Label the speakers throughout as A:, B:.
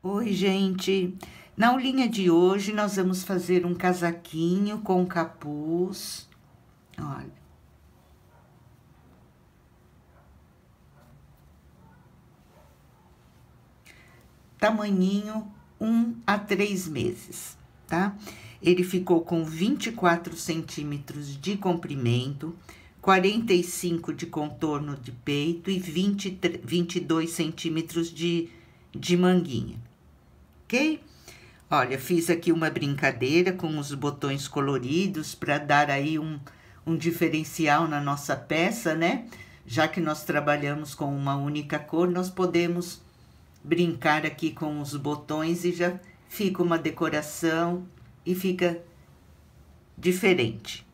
A: Oi, gente! Na aulinha de hoje, nós vamos fazer um casaquinho com capuz. Olha. Tamanhinho um a três meses, tá? Ele ficou com 24 centímetros de comprimento, 45 de contorno de peito e 20, 22 centímetros de de manguinha, ok? Olha, fiz aqui uma brincadeira com os botões coloridos para dar aí um, um diferencial na nossa peça, né? Já que nós trabalhamos com uma única cor, nós podemos brincar aqui com os botões e já fica uma decoração e fica diferente.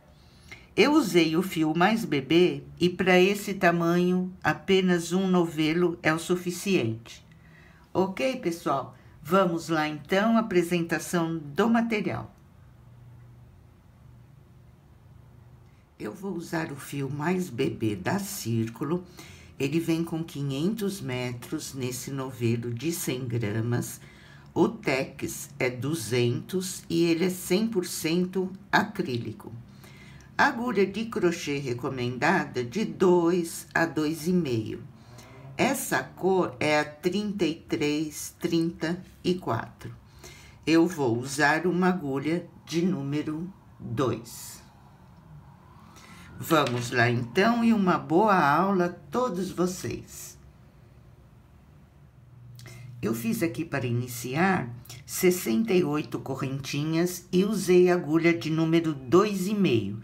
A: Eu usei o fio mais bebê e para esse tamanho apenas um novelo é o suficiente. Ok, pessoal? Vamos lá então, apresentação do material. Eu vou usar o fio mais bebê da Círculo. Ele vem com 500 metros nesse novelo de 100 gramas. O Tex é 200 e ele é 100% acrílico. agulha de crochê recomendada de 2 a 2,5 essa cor é a 33, 34. Eu vou usar uma agulha de número 2. Vamos lá então e uma boa aula a todos vocês. Eu fiz aqui para iniciar 68 correntinhas e usei agulha de número 2,5.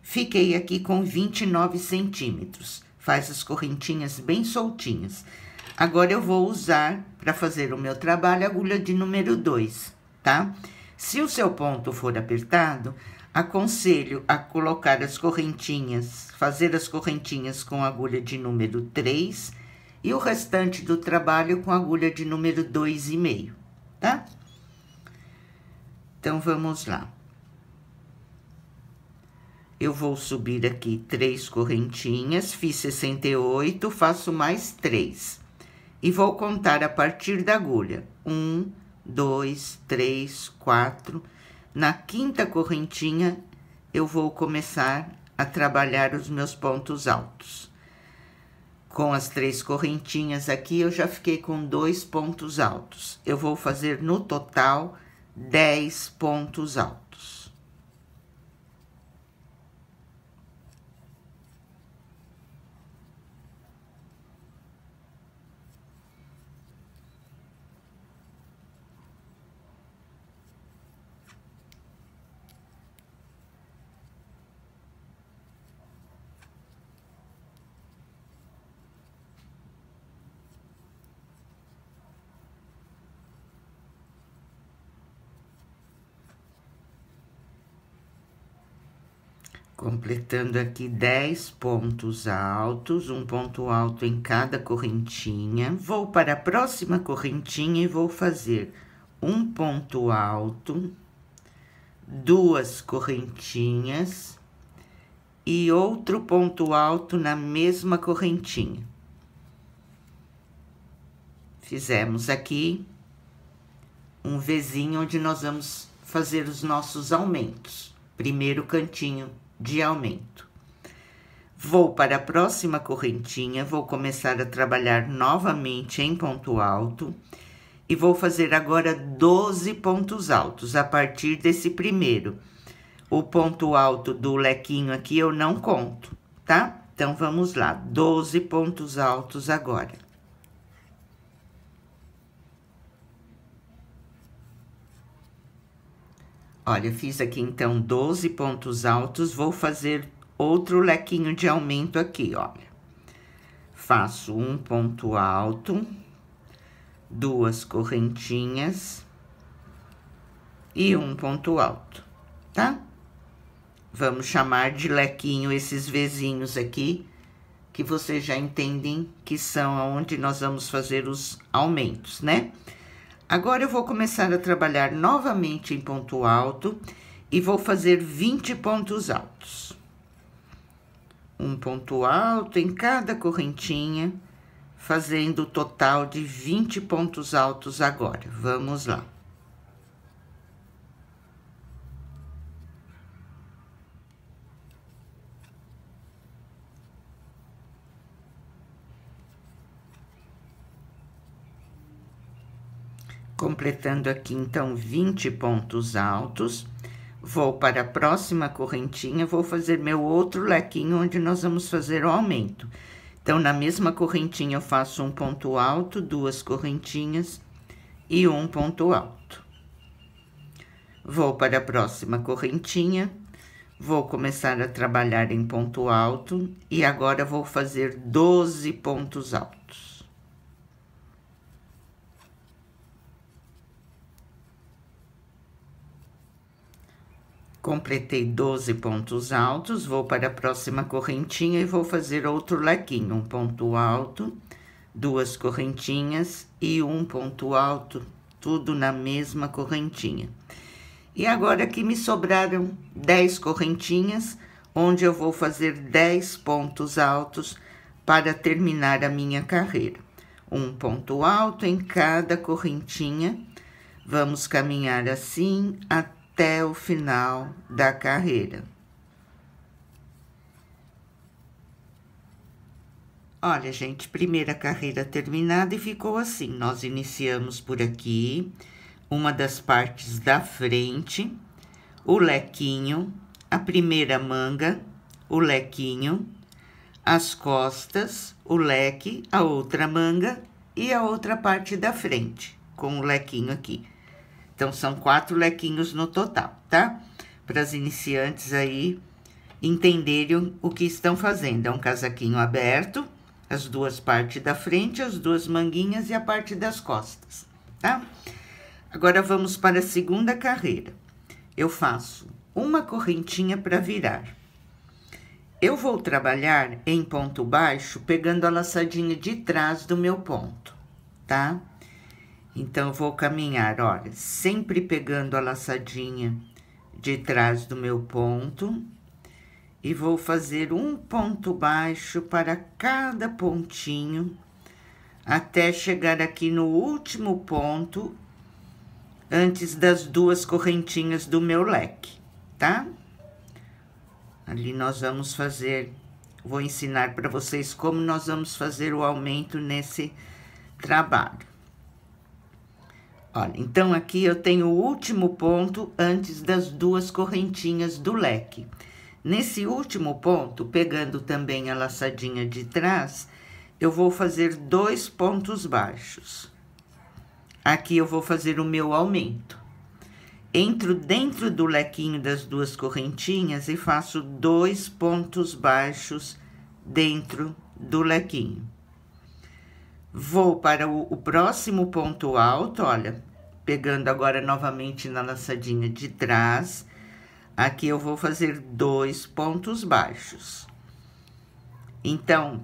A: Fiquei aqui com 29 centímetros faz as correntinhas bem soltinhas. Agora, eu vou usar, para fazer o meu trabalho, a agulha de número 2, tá? Se o seu ponto for apertado, aconselho a colocar as correntinhas, fazer as correntinhas com a agulha de número 3 e o restante do trabalho com a agulha de número 2,5, tá? Então, vamos lá eu vou subir aqui três correntinhas, fiz 68, faço mais três. E vou contar a partir da agulha. Um, dois, três, quatro. Na quinta correntinha, eu vou começar a trabalhar os meus pontos altos. Com as três correntinhas aqui, eu já fiquei com dois pontos altos. Eu vou fazer no total 10 pontos altos. Completando aqui 10 pontos altos, um ponto alto em cada correntinha. Vou para a próxima correntinha e vou fazer um ponto alto, duas correntinhas e outro ponto alto na mesma correntinha. Fizemos aqui um vizinho onde nós vamos fazer os nossos aumentos. Primeiro cantinho de aumento. Vou para a próxima correntinha, vou começar a trabalhar novamente em ponto alto e vou fazer agora 12 pontos altos a partir desse primeiro. O ponto alto do lequinho aqui eu não conto, tá? Então, vamos lá, 12 pontos altos agora. Olha, eu fiz aqui, então, 12 pontos altos. Vou fazer outro lequinho de aumento aqui, olha. Faço um ponto alto, duas correntinhas e um ponto alto, tá? Vamos chamar de lequinho esses vizinhos aqui, que vocês já entendem que são onde nós vamos fazer os aumentos, né? Agora eu vou começar a trabalhar novamente em ponto alto e vou fazer 20 pontos altos. Um ponto alto em cada correntinha, fazendo o total de 20 pontos altos agora. Vamos lá. Completando aqui, então, 20 pontos altos. Vou para a próxima correntinha, vou fazer meu outro lequinho, onde nós vamos fazer o aumento. Então, na mesma correntinha, eu faço um ponto alto, duas correntinhas e um ponto alto. Vou para a próxima correntinha, vou começar a trabalhar em ponto alto e agora vou fazer 12 pontos altos. Completei 12 pontos altos, vou para a próxima correntinha e vou fazer outro lequinho. Um ponto alto, duas correntinhas e um ponto alto, tudo na mesma correntinha. E agora que me sobraram 10 correntinhas, onde eu vou fazer 10 pontos altos para terminar a minha carreira. Um ponto alto em cada correntinha. Vamos caminhar assim até até o final da carreira. Olha, gente, primeira carreira terminada e ficou assim. Nós iniciamos por aqui, uma das partes da frente, o lequinho, a primeira manga, o lequinho, as costas, o leque, a outra manga e a outra parte da frente, com o lequinho aqui. Então, são quatro lequinhos no total, tá? Para as iniciantes aí entenderem o que estão fazendo. É um casaquinho aberto, as duas partes da frente, as duas manguinhas e a parte das costas, tá? Agora, vamos para a segunda carreira. Eu faço uma correntinha para virar. Eu vou trabalhar em ponto baixo, pegando a laçadinha de trás do meu ponto, tá? Tá? Então, vou caminhar, olha, sempre pegando a laçadinha de trás do meu ponto. E vou fazer um ponto baixo para cada pontinho, até chegar aqui no último ponto, antes das duas correntinhas do meu leque, tá? Ali nós vamos fazer, vou ensinar para vocês como nós vamos fazer o aumento nesse trabalho. Olha, então aqui eu tenho o último ponto antes das duas correntinhas do leque. Nesse último ponto, pegando também a laçadinha de trás, eu vou fazer dois pontos baixos. Aqui eu vou fazer o meu aumento. Entro dentro do lequinho das duas correntinhas e faço dois pontos baixos dentro do lequinho. Vou para o, o próximo ponto alto, olha, Pegando agora novamente na laçadinha de trás, aqui eu vou fazer dois pontos baixos. Então,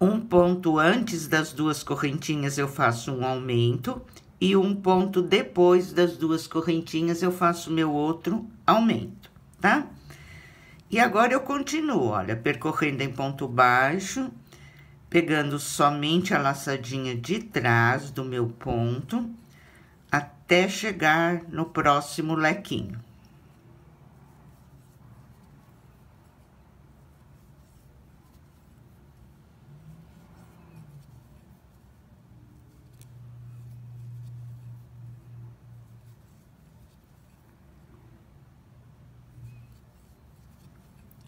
A: um ponto antes das duas correntinhas eu faço um aumento e um ponto depois das duas correntinhas eu faço meu outro aumento, tá? E agora eu continuo, olha, percorrendo em ponto baixo, pegando somente a laçadinha de trás do meu ponto até chegar no próximo lequinho.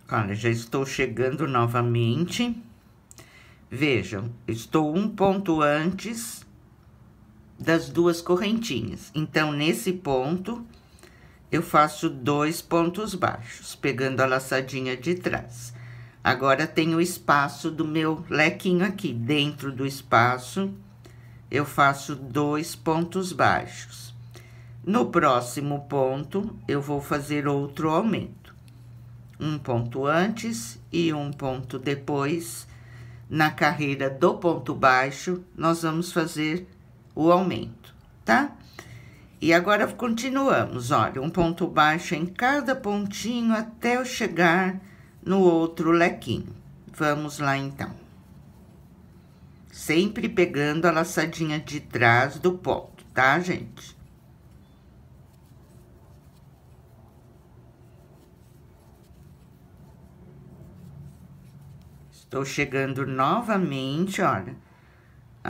A: Olha, já estou chegando novamente. Vejam, estou um ponto antes das duas correntinhas. Então, nesse ponto, eu faço dois pontos baixos, pegando a laçadinha de trás. Agora, tem o espaço do meu lequinho aqui. Dentro do espaço, eu faço dois pontos baixos. No próximo ponto, eu vou fazer outro aumento. Um ponto antes e um ponto depois. Na carreira do ponto baixo, nós vamos fazer o aumento, tá? E agora continuamos, olha, um ponto baixo em cada pontinho até eu chegar no outro lequinho. Vamos lá, então. Sempre pegando a laçadinha de trás do ponto, tá, gente? Estou chegando novamente, olha,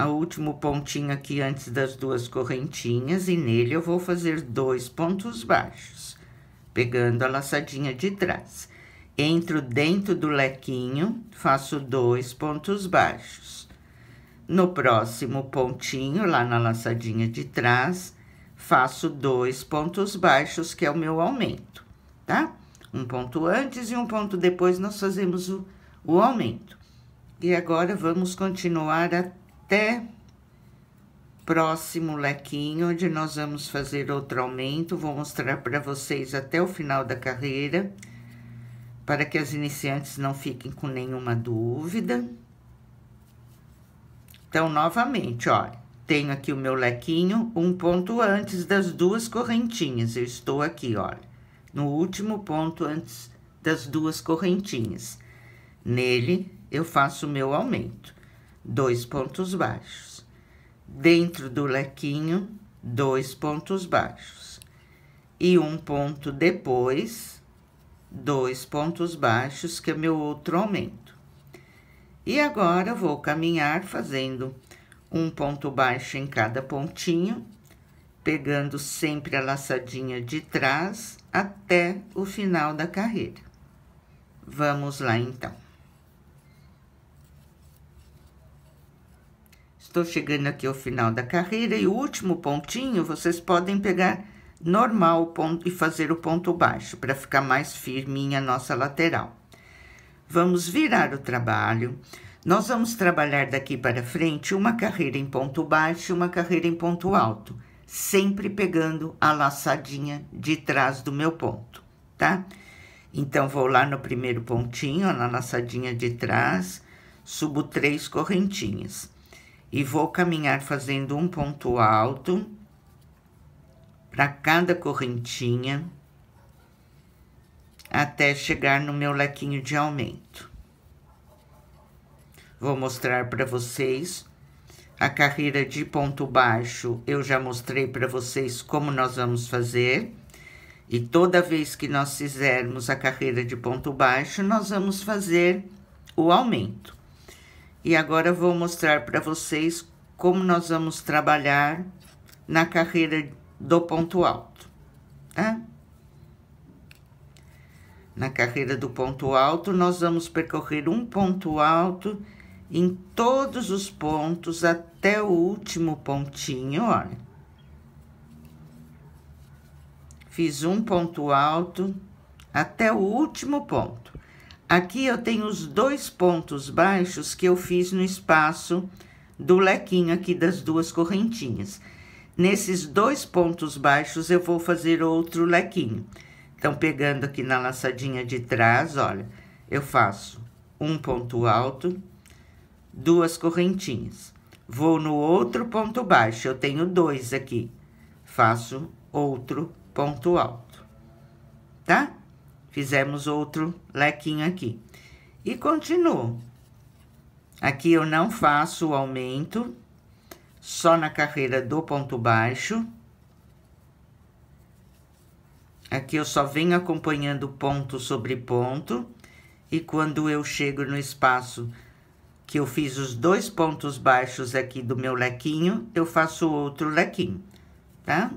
A: o último pontinho aqui antes das duas correntinhas e nele eu vou fazer dois pontos baixos, pegando a laçadinha de trás. Entro dentro do lequinho, faço dois pontos baixos. No próximo pontinho, lá na laçadinha de trás, faço dois pontos baixos, que é o meu aumento, tá? Um ponto antes e um ponto depois, nós fazemos o, o aumento. E agora, vamos continuar até até próximo lequinho, onde nós vamos fazer outro aumento. Vou mostrar para vocês até o final da carreira, para que as iniciantes não fiquem com nenhuma dúvida. Então, novamente, ó, tenho aqui o meu lequinho, um ponto antes das duas correntinhas. Eu estou aqui, olha, no último ponto antes das duas correntinhas. Nele, eu faço o meu aumento dois pontos baixos. Dentro do lequinho, dois pontos baixos. E um ponto depois, dois pontos baixos, que é meu outro aumento. E agora, vou caminhar fazendo um ponto baixo em cada pontinho, pegando sempre a laçadinha de trás até o final da carreira. Vamos lá, então. Estou chegando aqui ao final da carreira e o último pontinho vocês podem pegar normal ponto, e fazer o ponto baixo para ficar mais firminha a nossa lateral. Vamos virar o trabalho. Nós vamos trabalhar daqui para frente uma carreira em ponto baixo e uma carreira em ponto alto, sempre pegando a laçadinha de trás do meu ponto, tá? Então, vou lá no primeiro pontinho, na laçadinha de trás, subo três correntinhas e vou caminhar fazendo um ponto alto para cada correntinha até chegar no meu lequinho de aumento. Vou mostrar para vocês a carreira de ponto baixo. Eu já mostrei para vocês como nós vamos fazer. E toda vez que nós fizermos a carreira de ponto baixo, nós vamos fazer o aumento. E agora vou mostrar para vocês como nós vamos trabalhar na carreira do ponto alto, tá? Na carreira do ponto alto, nós vamos percorrer um ponto alto em todos os pontos até o último pontinho, olha. Fiz um ponto alto até o último ponto. Aqui eu tenho os dois pontos baixos que eu fiz no espaço do lequinho aqui das duas correntinhas. Nesses dois pontos baixos eu vou fazer outro lequinho. Então, pegando aqui na laçadinha de trás, olha, eu faço um ponto alto, duas correntinhas. Vou no outro ponto baixo, eu tenho dois aqui. Faço outro ponto alto, tá? Fizemos outro lequinho aqui. E continuo. Aqui eu não faço o aumento, só na carreira do ponto baixo. Aqui eu só venho acompanhando ponto sobre ponto. E quando eu chego no espaço que eu fiz os dois pontos baixos aqui do meu lequinho, eu faço outro lequinho, tá?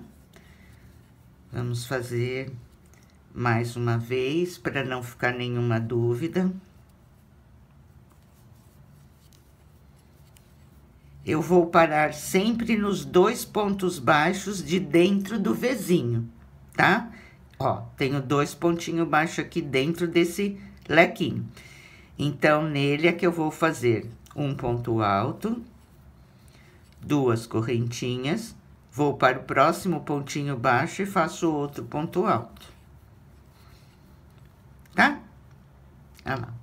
A: Vamos fazer mais uma vez, para não ficar nenhuma dúvida. Eu vou parar sempre nos dois pontos baixos de dentro do vizinho, tá? Ó, tenho dois pontinhos baixos aqui dentro desse lequinho. Então, nele é que eu vou fazer um ponto alto, duas correntinhas, vou para o próximo pontinho baixo e faço outro ponto alto tá? Olha lá.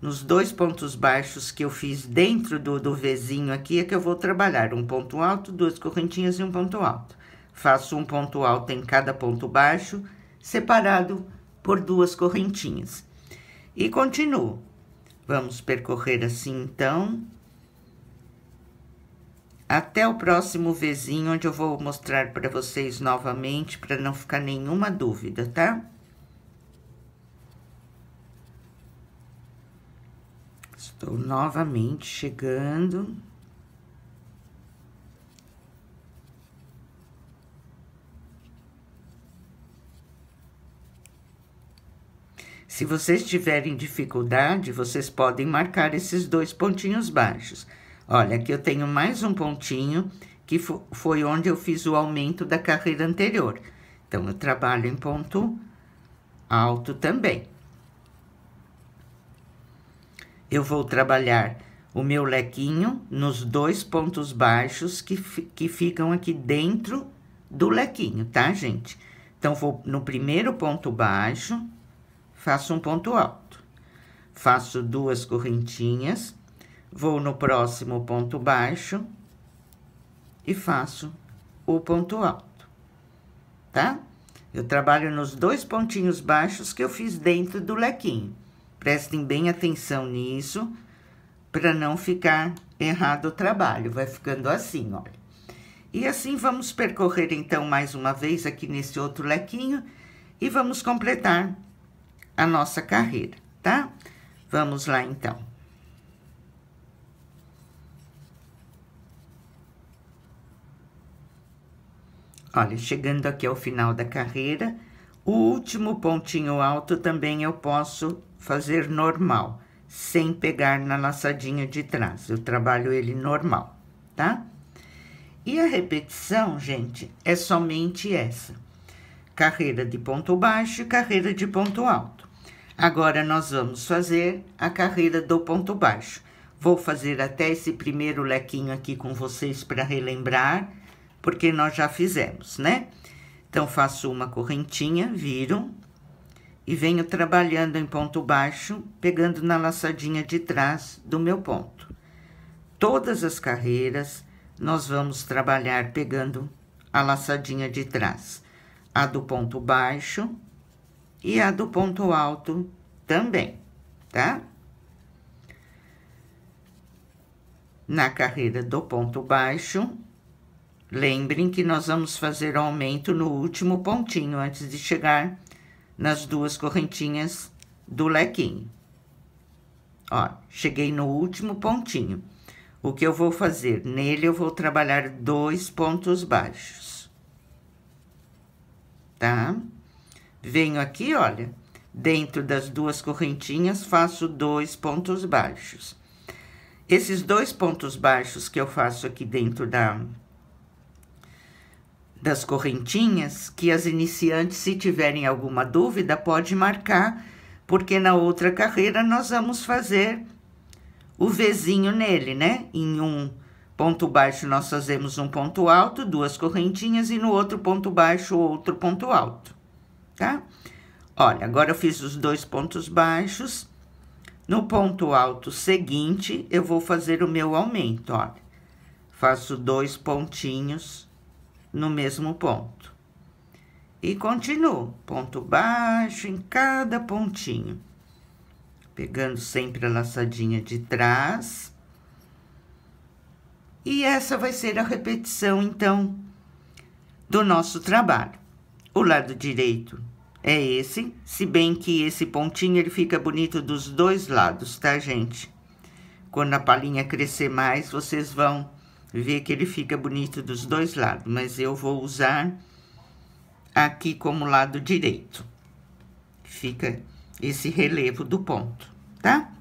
A: Nos dois pontos baixos que eu fiz dentro do, do Vzinho aqui é que eu vou trabalhar. Um ponto alto, duas correntinhas e um ponto alto. Faço um ponto alto em cada ponto baixo, separado por duas correntinhas. E continuo. Vamos percorrer assim, então, até o próximo vizinho, onde eu vou mostrar para vocês novamente, para não ficar nenhuma dúvida, tá? Estou novamente chegando. Se vocês tiverem dificuldade, vocês podem marcar esses dois pontinhos baixos. Olha, aqui eu tenho mais um pontinho, que foi onde eu fiz o aumento da carreira anterior. Então, eu trabalho em ponto alto também eu vou trabalhar o meu lequinho nos dois pontos baixos que, que ficam aqui dentro do lequinho, tá, gente? Então, vou no primeiro ponto baixo, faço um ponto alto. Faço duas correntinhas, vou no próximo ponto baixo e faço o ponto alto, tá? Eu trabalho nos dois pontinhos baixos que eu fiz dentro do lequinho. Prestem bem atenção nisso para não ficar errado o trabalho. Vai ficando assim, olha. E assim vamos percorrer então mais uma vez aqui nesse outro lequinho e vamos completar a nossa carreira, tá? Vamos lá então. Olha, chegando aqui ao final da carreira, o último pontinho alto também eu posso fazer normal, sem pegar na laçadinha de trás. Eu trabalho ele normal, tá? E a repetição, gente, é somente essa. Carreira de ponto baixo e carreira de ponto alto. Agora, nós vamos fazer a carreira do ponto baixo. Vou fazer até esse primeiro lequinho aqui com vocês para relembrar, porque nós já fizemos, né? Então, faço uma correntinha, viram? e venho trabalhando em ponto baixo, pegando na laçadinha de trás do meu ponto. Todas as carreiras nós vamos trabalhar pegando a laçadinha de trás, a do ponto baixo e a do ponto alto também, tá? Na carreira do ponto baixo, lembrem que nós vamos fazer o aumento no último pontinho antes de chegar nas duas correntinhas do lequinho. Ó, cheguei no último pontinho. O que eu vou fazer? Nele eu vou trabalhar dois pontos baixos. Tá? Venho aqui, olha, dentro das duas correntinhas, faço dois pontos baixos. Esses dois pontos baixos que eu faço aqui dentro da das correntinhas, que as iniciantes, se tiverem alguma dúvida, pode marcar, porque na outra carreira nós vamos fazer o Vzinho nele, né? Em um ponto baixo nós fazemos um ponto alto, duas correntinhas, e no outro ponto baixo, outro ponto alto, tá? Olha, agora eu fiz os dois pontos baixos. No ponto alto seguinte, eu vou fazer o meu aumento, olha. Faço dois pontinhos no mesmo ponto. E continuo, ponto baixo em cada pontinho. Pegando sempre a laçadinha de trás. E essa vai ser a repetição, então, do nosso trabalho. O lado direito é esse, se bem que esse pontinho ele fica bonito dos dois lados, tá, gente? Quando a palhinha crescer mais, vocês vão Vê que ele fica bonito dos dois lados, mas eu vou usar aqui como lado direito. Fica esse relevo do ponto, tá?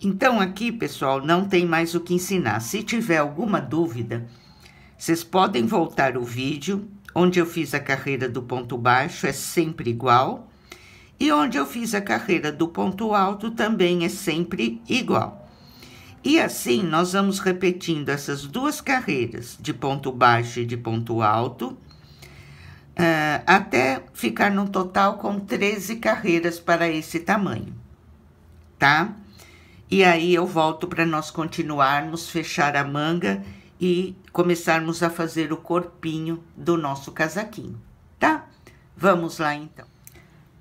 A: Então, aqui, pessoal, não tem mais o que ensinar. Se tiver alguma dúvida, vocês podem voltar o vídeo onde eu fiz a carreira do ponto baixo, é sempre igual. E onde eu fiz a carreira do ponto alto também é sempre igual. E assim nós vamos repetindo essas duas carreiras, de ponto baixo e de ponto alto, eh, até ficar no total com 13 carreiras para esse tamanho, tá? E aí eu volto para nós continuarmos, fechar a manga e começarmos a fazer o corpinho do nosso casaquinho, tá? Vamos lá então.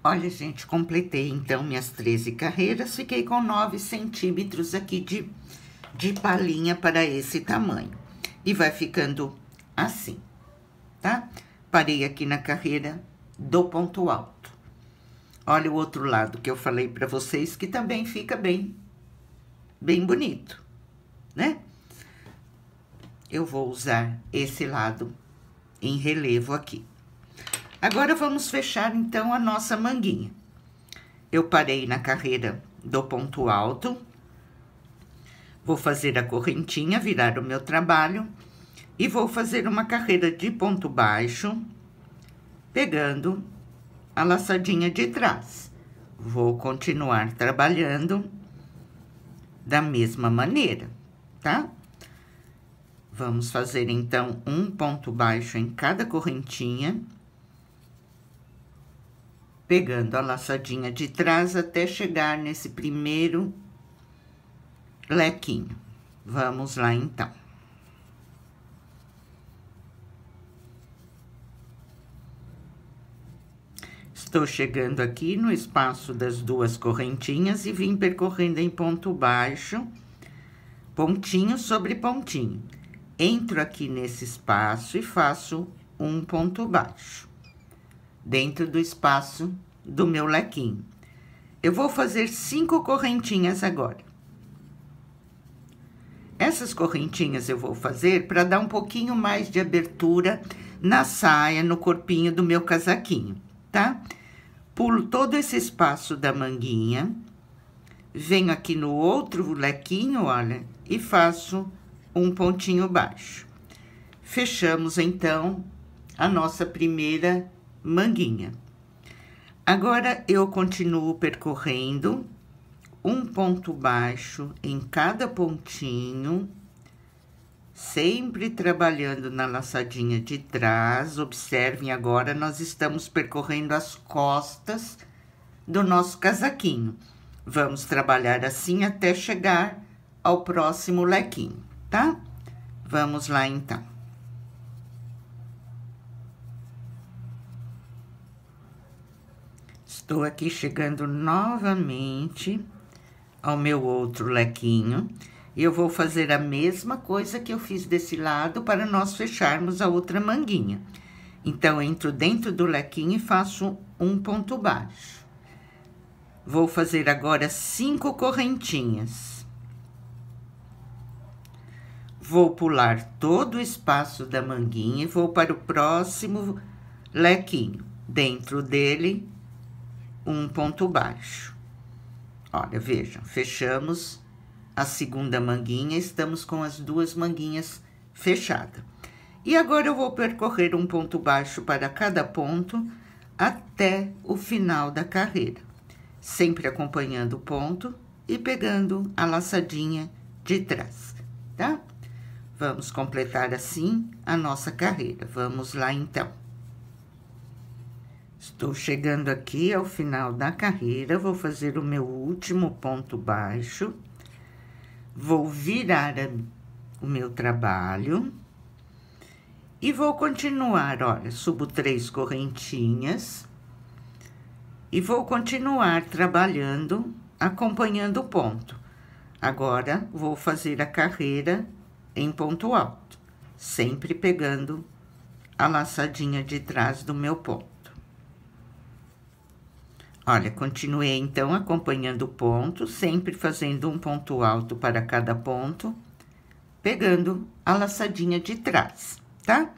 A: Olha, gente, completei então minhas 13 carreiras, fiquei com 9 centímetros aqui de de palhinha para esse tamanho. E vai ficando assim, tá? Parei aqui na carreira do ponto alto. Olha o outro lado que eu falei para vocês, que também fica bem, bem bonito, né? Eu vou usar esse lado em relevo aqui. Agora, vamos fechar, então, a nossa manguinha. Eu parei na carreira do ponto alto, Vou fazer a correntinha, virar o meu trabalho e vou fazer uma carreira de ponto baixo, pegando a laçadinha de trás. Vou continuar trabalhando da mesma maneira, tá? Vamos fazer, então, um ponto baixo em cada correntinha, pegando a laçadinha de trás até chegar nesse primeiro lequinho. Vamos lá, então. Estou chegando aqui no espaço das duas correntinhas e vim percorrendo em ponto baixo, pontinho sobre pontinho. Entro aqui nesse espaço e faço um ponto baixo, dentro do espaço do meu lequinho. Eu vou fazer cinco correntinhas agora. Essas correntinhas eu vou fazer para dar um pouquinho mais de abertura na saia, no corpinho do meu casaquinho, tá? Pulo todo esse espaço da manguinha, venho aqui no outro lequinho, olha, e faço um pontinho baixo. Fechamos, então, a nossa primeira manguinha. Agora, eu continuo percorrendo um ponto baixo em cada pontinho, sempre trabalhando na laçadinha de trás. Observem agora, nós estamos percorrendo as costas do nosso casaquinho. Vamos trabalhar assim até chegar ao próximo lequinho, tá? Vamos lá, então. Estou aqui chegando novamente ao meu outro lequinho. Eu vou fazer a mesma coisa que eu fiz desse lado para nós fecharmos a outra manguinha. Então, entro dentro do lequinho e faço um ponto baixo. Vou fazer agora cinco correntinhas. Vou pular todo o espaço da manguinha e vou para o próximo lequinho. Dentro dele, um ponto baixo. Olha, vejam, fechamos a segunda manguinha, estamos com as duas manguinhas fechadas. E agora eu vou percorrer um ponto baixo para cada ponto até o final da carreira, sempre acompanhando o ponto e pegando a laçadinha de trás, tá? Vamos completar assim a nossa carreira. Vamos lá então. Estou chegando aqui ao final da carreira, vou fazer o meu último ponto baixo, vou virar a, o meu trabalho e vou continuar, olha, subo três correntinhas e vou continuar trabalhando, acompanhando o ponto. Agora, vou fazer a carreira em ponto alto, sempre pegando a laçadinha de trás do meu ponto. Olha, continuei então acompanhando o ponto, sempre fazendo um ponto alto para cada ponto, pegando a laçadinha de trás, tá?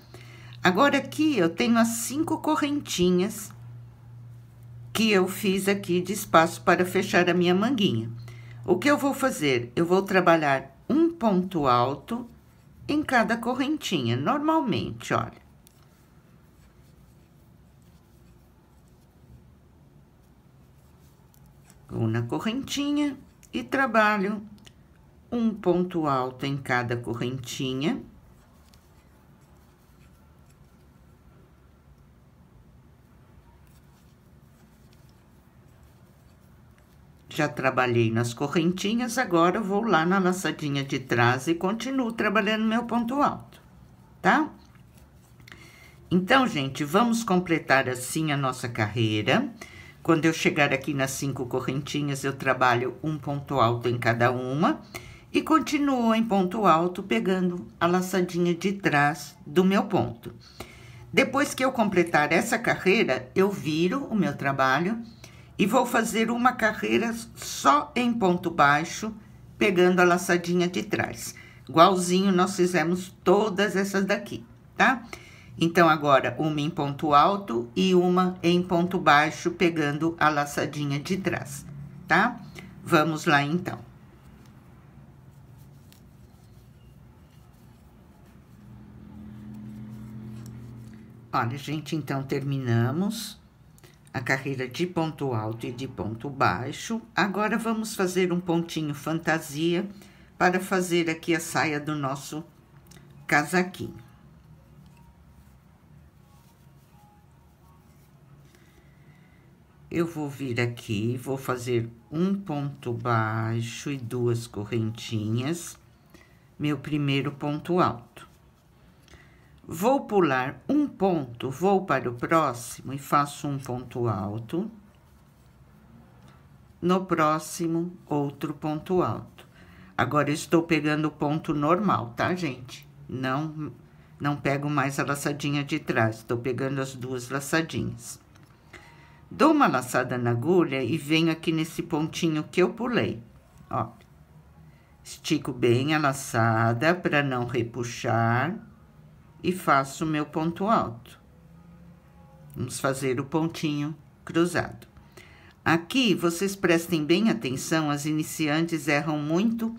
A: Agora aqui eu tenho as cinco correntinhas que eu fiz aqui de espaço para fechar a minha manguinha. O que eu vou fazer? Eu vou trabalhar um ponto alto em cada correntinha, normalmente, olha. vou na correntinha e trabalho um ponto alto em cada correntinha. Já trabalhei nas correntinhas, agora vou lá na laçadinha de trás e continuo trabalhando meu ponto alto, tá? Então, gente, vamos completar assim a nossa carreira. Quando eu chegar aqui nas cinco correntinhas, eu trabalho um ponto alto em cada uma e continuo em ponto alto pegando a laçadinha de trás do meu ponto. Depois que eu completar essa carreira, eu viro o meu trabalho e vou fazer uma carreira só em ponto baixo, pegando a laçadinha de trás. Igualzinho nós fizemos todas essas daqui, tá? Tá? Então, agora, uma em ponto alto e uma em ponto baixo, pegando a laçadinha de trás, tá? Vamos lá, então. Olha, gente, então, terminamos a carreira de ponto alto e de ponto baixo. Agora, vamos fazer um pontinho fantasia para fazer aqui a saia do nosso casaquinho. eu vou vir aqui, vou fazer um ponto baixo e duas correntinhas, meu primeiro ponto alto. Vou pular um ponto, vou para o próximo e faço um ponto alto. No próximo, outro ponto alto. Agora, estou pegando o ponto normal, tá, gente? Não, não pego mais a laçadinha de trás, estou pegando as duas laçadinhas. Dou uma laçada na agulha e venho aqui nesse pontinho que eu pulei, ó. Estico bem a laçada para não repuxar e faço o meu ponto alto. Vamos fazer o pontinho cruzado. Aqui, vocês prestem bem atenção, as iniciantes erram muito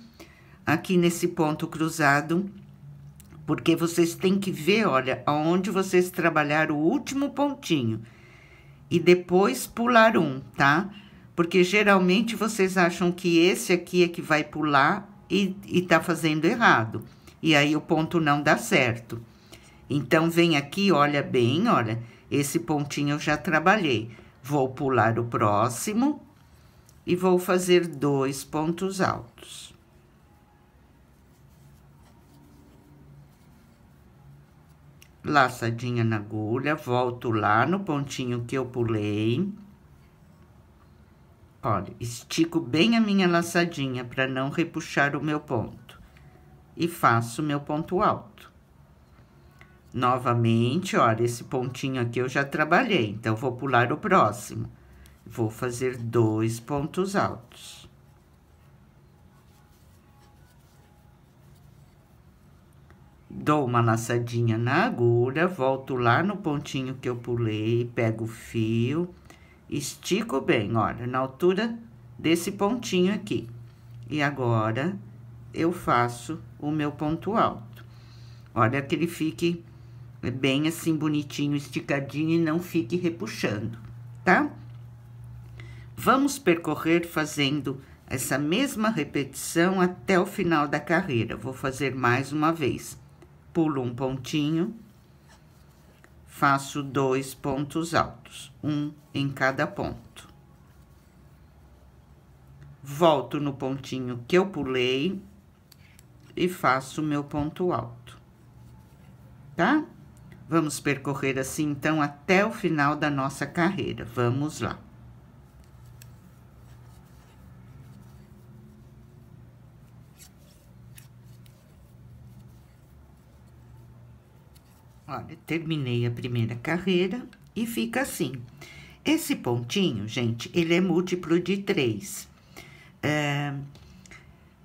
A: aqui nesse ponto cruzado, porque vocês têm que ver, olha, aonde vocês trabalhar o último pontinho e depois pular um, tá? Porque geralmente vocês acham que esse aqui é que vai pular e, e tá fazendo errado. E aí o ponto não dá certo. Então, vem aqui, olha bem, olha, esse pontinho eu já trabalhei. Vou pular o próximo e vou fazer dois pontos altos. laçadinha na agulha, volto lá no pontinho que eu pulei. Olha, estico bem a minha laçadinha para não repuxar o meu ponto. E faço meu ponto alto. Novamente, olha, esse pontinho aqui eu já trabalhei, então vou pular o próximo. Vou fazer dois pontos altos. dou uma laçadinha na agulha, volto lá no pontinho que eu pulei, pego o fio, estico bem, olha, na altura desse pontinho aqui. E agora, eu faço o meu ponto alto. Olha que ele fique bem assim, bonitinho, esticadinho e não fique repuxando, tá? Vamos percorrer fazendo essa mesma repetição até o final da carreira. Vou fazer mais uma vez pulo um pontinho, faço dois pontos altos, um em cada ponto. Volto no pontinho que eu pulei e faço meu ponto alto, tá? Vamos percorrer assim, então, até o final da nossa carreira. Vamos lá. Olha, terminei a primeira carreira e fica assim. Esse pontinho, gente, ele é múltiplo de três. É,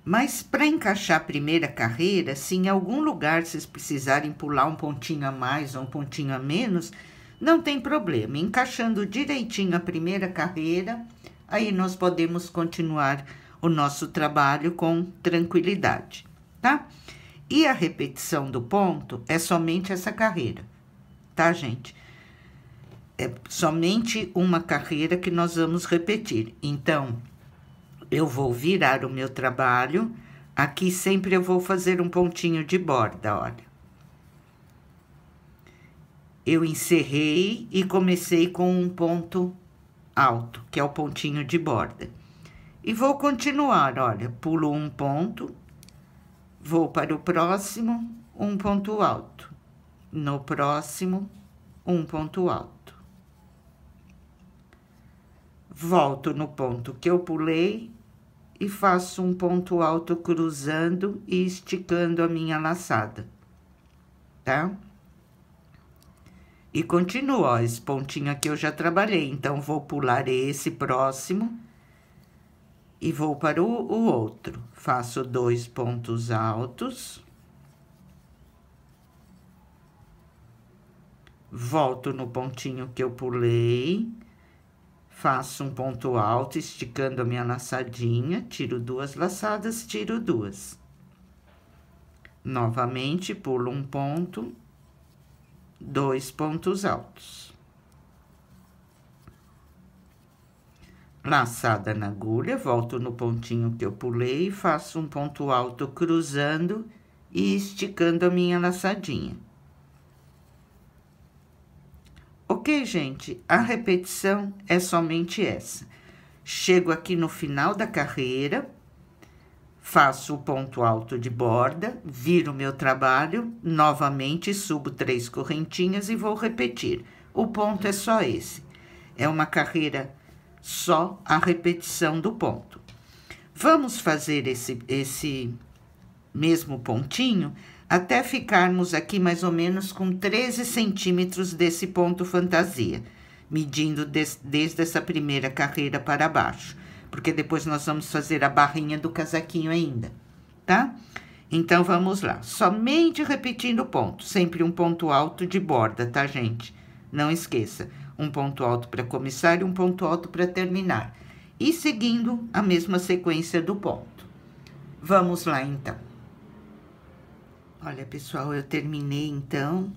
A: mas para encaixar a primeira carreira, se em algum lugar vocês precisarem pular um pontinho a mais ou um pontinho a menos, não tem problema. Encaixando direitinho a primeira carreira, aí nós podemos continuar o nosso trabalho com tranquilidade, tá? Tá? E a repetição do ponto é somente essa carreira, tá, gente? É somente uma carreira que nós vamos repetir. Então, eu vou virar o meu trabalho. Aqui sempre eu vou fazer um pontinho de borda, olha. Eu encerrei e comecei com um ponto alto, que é o pontinho de borda. E vou continuar, olha, pulo um ponto, Vou para o próximo, um ponto alto. No próximo, um ponto alto. Volto no ponto que eu pulei e faço um ponto alto cruzando e esticando a minha laçada, tá? E continuo, ó, esse pontinho aqui eu já trabalhei, então vou pular esse próximo e vou para o, outro. Faço dois pontos altos. Volto no pontinho que eu pulei. Faço um ponto alto, esticando a minha laçadinha. Tiro duas laçadas, tiro duas. Novamente, pulo um ponto, dois pontos altos. laçada na agulha, volto no pontinho que eu pulei, faço um ponto alto cruzando e esticando a minha laçadinha. Ok, gente? A repetição é somente essa. Chego aqui no final da carreira, faço o ponto alto de borda, viro meu trabalho, novamente subo três correntinhas e vou repetir. O ponto é só esse. É uma carreira só a repetição do ponto. Vamos fazer esse, esse mesmo pontinho até ficarmos aqui mais ou menos com 13 centímetros desse ponto fantasia, medindo des, desde essa primeira carreira para baixo, porque depois nós vamos fazer a barrinha do casaquinho ainda, tá? Então, vamos lá. Somente repetindo o ponto, sempre um ponto alto de borda, tá, gente? Não esqueça, um ponto alto para começar e um ponto alto para terminar. E seguindo a mesma sequência do ponto. Vamos lá, então. Olha, pessoal, eu terminei, então,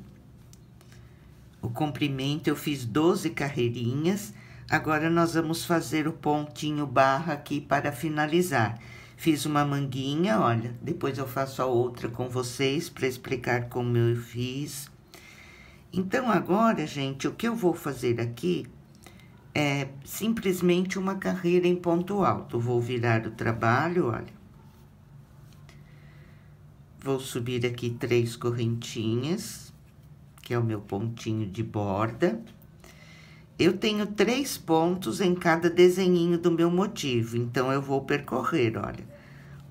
A: o comprimento. Eu fiz 12 carreirinhas. Agora, nós vamos fazer o pontinho barra aqui para finalizar. Fiz uma manguinha, olha, depois eu faço a outra com vocês para explicar como eu fiz então, agora, gente, o que eu vou fazer aqui é simplesmente uma carreira em ponto alto. Vou virar o trabalho, olha. Vou subir aqui três correntinhas, que é o meu pontinho de borda. Eu tenho três pontos em cada desenhinho do meu motivo, então eu vou percorrer, olha.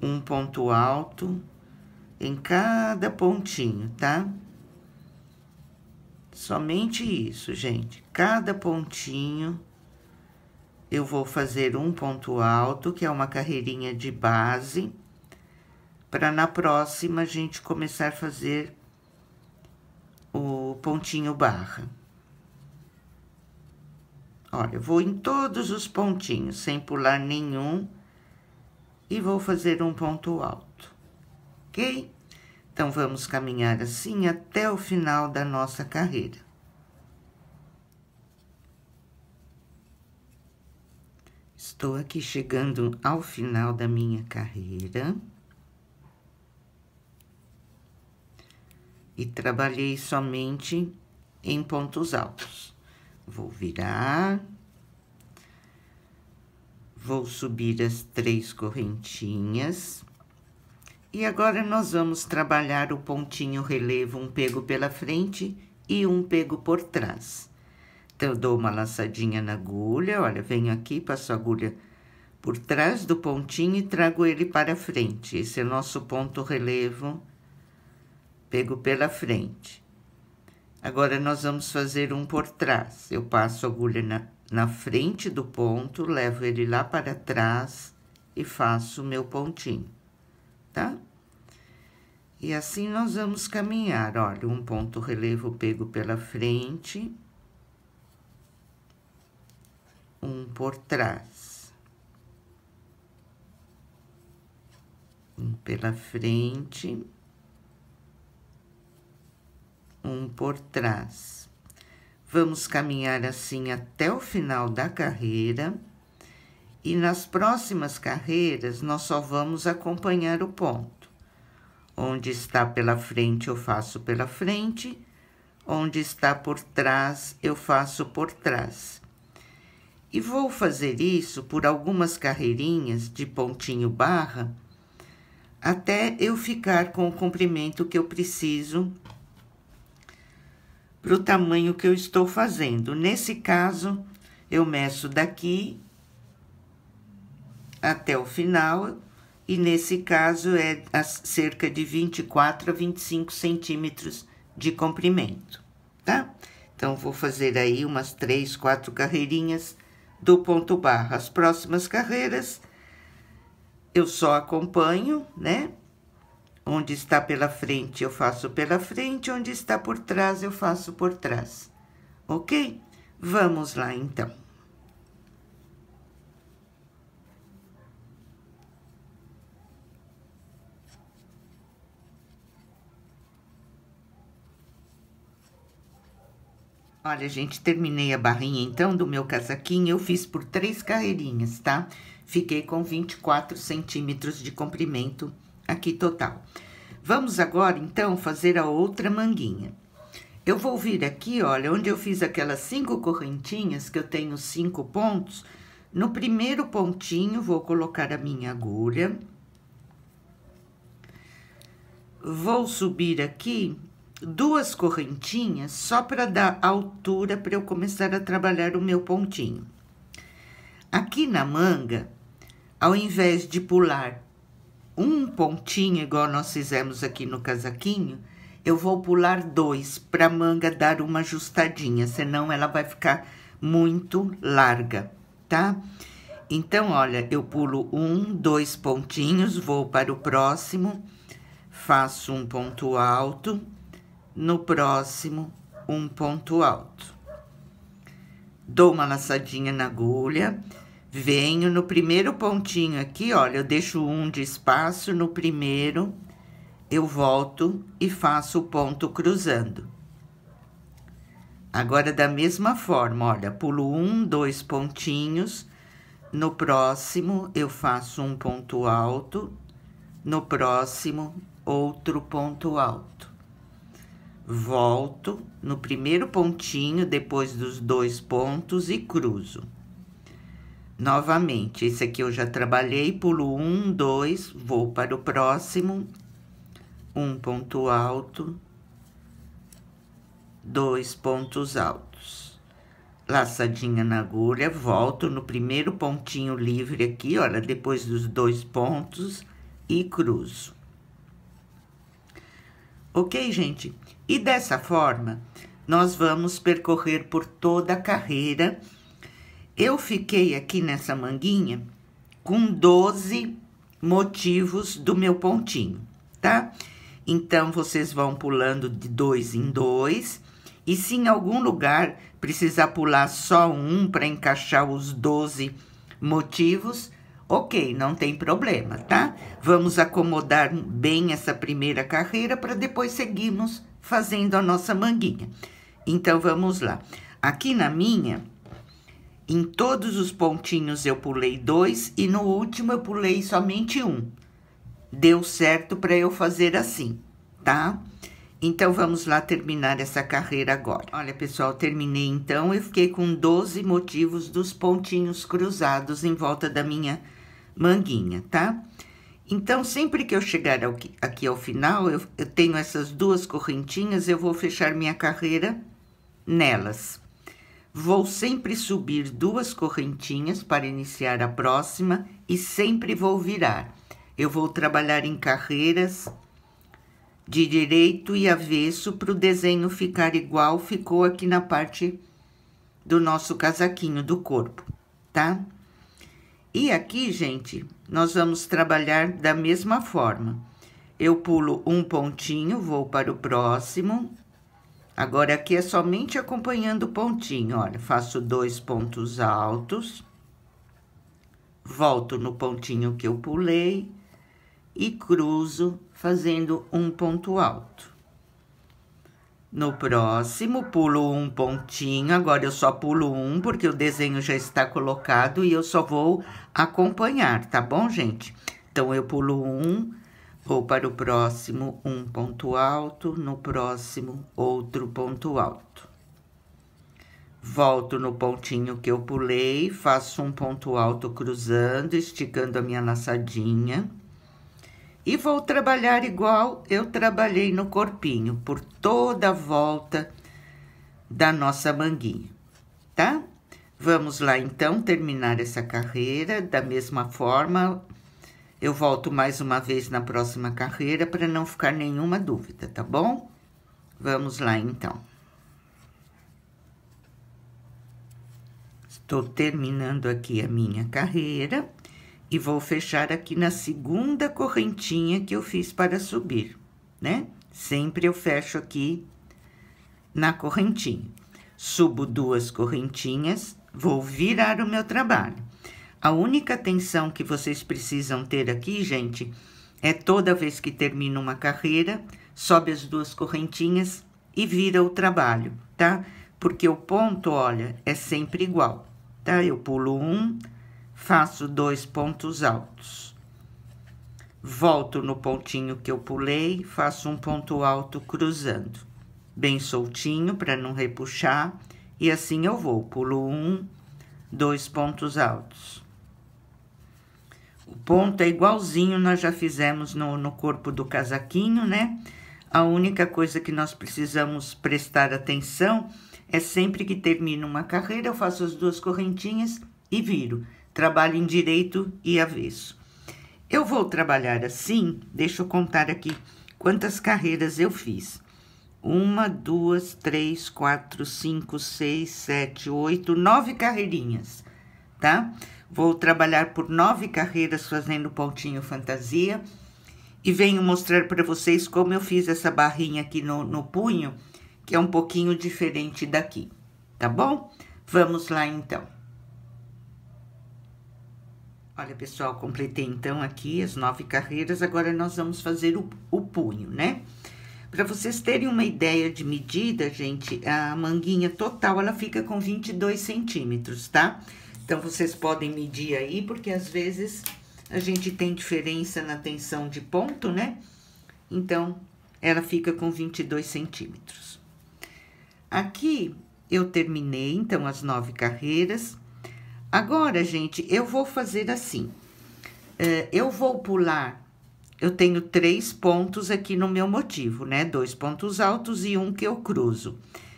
A: Um ponto alto em cada pontinho, tá? Tá? Somente isso, gente. Cada pontinho eu vou fazer um ponto alto, que é uma carreirinha de base, para na próxima a gente começar a fazer o pontinho barra. Olha, eu vou em todos os pontinhos, sem pular nenhum, e vou fazer um ponto alto, ok? Então, vamos caminhar assim até o final da nossa carreira. Estou aqui chegando ao final da minha carreira. E trabalhei somente em pontos altos. Vou virar. Vou subir as três correntinhas. E agora nós vamos trabalhar o pontinho relevo, um pego pela frente e um pego por trás. Então, eu dou uma laçadinha na agulha, olha, venho aqui, passo a agulha por trás do pontinho e trago ele para frente. Esse é o nosso ponto relevo, pego pela frente. Agora, nós vamos fazer um por trás. Eu passo a agulha na, na frente do ponto, levo ele lá para trás e faço o meu pontinho tá? E assim nós vamos caminhar, olha, um ponto relevo pego pela frente, um por trás. Um pela frente, um por trás. Vamos caminhar assim até o final da carreira e nas próximas carreiras nós só vamos acompanhar o ponto. Onde está pela frente, eu faço pela frente, onde está por trás, eu faço por trás. E vou fazer isso por algumas carreirinhas de pontinho barra até eu ficar com o comprimento que eu preciso para o tamanho que eu estou fazendo. Nesse caso, eu meço daqui até o final, e nesse caso é cerca de 24 a 25 centímetros de comprimento, tá? Então, vou fazer aí umas três, quatro carreirinhas do ponto barra. As próximas carreiras eu só acompanho, né? Onde está pela frente, eu faço pela frente, onde está por trás, eu faço por trás, ok? Vamos lá, então. Olha, gente, terminei a barrinha, então, do meu casaquinho. Eu fiz por três carreirinhas, tá? Fiquei com 24 centímetros de comprimento aqui total. Vamos agora, então, fazer a outra manguinha. Eu vou vir aqui, olha, onde eu fiz aquelas cinco correntinhas, que eu tenho cinco pontos. No primeiro pontinho, vou colocar a minha agulha. Vou subir aqui duas correntinhas só para dar altura para eu começar a trabalhar o meu pontinho. Aqui na manga, ao invés de pular um pontinho igual nós fizemos aqui no casaquinho, eu vou pular dois para a manga dar uma ajustadinha, senão ela vai ficar muito larga, tá? Então, olha, eu pulo um, dois pontinhos, vou para o próximo, faço um ponto alto, no próximo um ponto alto. Dou uma laçadinha na agulha, venho no primeiro pontinho aqui, olha, eu deixo um de espaço no primeiro, eu volto e faço o ponto cruzando. Agora, da mesma forma, olha, pulo um, dois pontinhos, no próximo eu faço um ponto alto, no próximo outro ponto alto volto no primeiro pontinho, depois dos dois pontos e cruzo. Novamente, esse aqui eu já trabalhei, pulo um, dois, vou para o próximo, um ponto alto, dois pontos altos. Laçadinha na agulha, volto no primeiro pontinho livre aqui, olha, depois dos dois pontos e cruzo. Ok, gente? E dessa forma, nós vamos percorrer por toda a carreira. Eu fiquei aqui nessa manguinha com 12 motivos do meu pontinho, tá? Então, vocês vão pulando de dois em dois. E se em algum lugar precisar pular só um para encaixar os 12 motivos, ok, não tem problema, tá? Vamos acomodar bem essa primeira carreira para depois seguirmos fazendo a nossa manguinha. Então, vamos lá. Aqui na minha, em todos os pontinhos eu pulei dois e no último eu pulei somente um. Deu certo para eu fazer assim, tá? Então, vamos lá terminar essa carreira agora. Olha, pessoal, terminei então e fiquei com 12 motivos dos pontinhos cruzados em volta da minha manguinha, tá? Então, sempre que eu chegar aqui ao final, eu, eu tenho essas duas correntinhas, eu vou fechar minha carreira nelas. Vou sempre subir duas correntinhas para iniciar a próxima e sempre vou virar. Eu vou trabalhar em carreiras de direito e avesso para o desenho ficar igual ficou aqui na parte do nosso casaquinho do corpo, tá? E aqui, gente, nós vamos trabalhar da mesma forma. Eu pulo um pontinho, vou para o próximo. Agora, aqui é somente acompanhando o pontinho, olha. Faço dois pontos altos. Volto no pontinho que eu pulei. E cruzo fazendo um ponto alto. No próximo, pulo um pontinho. Agora eu só pulo um, porque o desenho já está colocado e eu só vou acompanhar, tá bom, gente? Então, eu pulo um, vou para o próximo, um ponto alto. No próximo, outro ponto alto. Volto no pontinho que eu pulei, faço um ponto alto cruzando, esticando a minha laçadinha e vou trabalhar igual eu trabalhei no corpinho, por toda a volta da nossa manguinha, tá? Vamos lá, então, terminar essa carreira da mesma forma. Eu volto mais uma vez na próxima carreira para não ficar nenhuma dúvida, tá bom? Vamos lá, então. Estou terminando aqui a minha carreira e vou fechar aqui na segunda correntinha que eu fiz para subir, né? Sempre eu fecho aqui na correntinha. Subo duas correntinhas, vou virar o meu trabalho. A única atenção que vocês precisam ter aqui, gente, é toda vez que termina uma carreira, sobe as duas correntinhas e vira o trabalho, tá? Porque o ponto, olha, é sempre igual, tá? Eu pulo um, faço dois pontos altos. Volto no pontinho que eu pulei, faço um ponto alto cruzando. Bem soltinho, para não repuxar, e assim eu vou. Pulo um, dois pontos altos. O ponto é igualzinho, nós já fizemos no, no corpo do casaquinho, né? A única coisa que nós precisamos prestar atenção é sempre que termino uma carreira, eu faço as duas correntinhas e viro trabalho em direito e avesso. Eu vou trabalhar assim, deixa eu contar aqui quantas carreiras eu fiz. Uma, duas, três, quatro, cinco, seis, sete, oito, nove carreirinhas, tá? Vou trabalhar por nove carreiras fazendo pontinho fantasia e venho mostrar para vocês como eu fiz essa barrinha aqui no, no punho, que é um pouquinho diferente daqui, tá bom? Vamos lá então. Olha, pessoal, completei então aqui as nove carreiras, agora nós vamos fazer o, o punho, né? Para vocês terem uma ideia de medida, gente, a manguinha total, ela fica com 22 centímetros, tá? Então, vocês podem medir aí, porque às vezes a gente tem diferença na tensão de ponto, né? Então, ela fica com 22 centímetros. Aqui, eu terminei, então, as nove carreiras. Agora, gente, eu vou fazer assim. É, eu vou pular eu tenho três pontos aqui no meu motivo, né? Dois pontos altos e um que eu cruzo.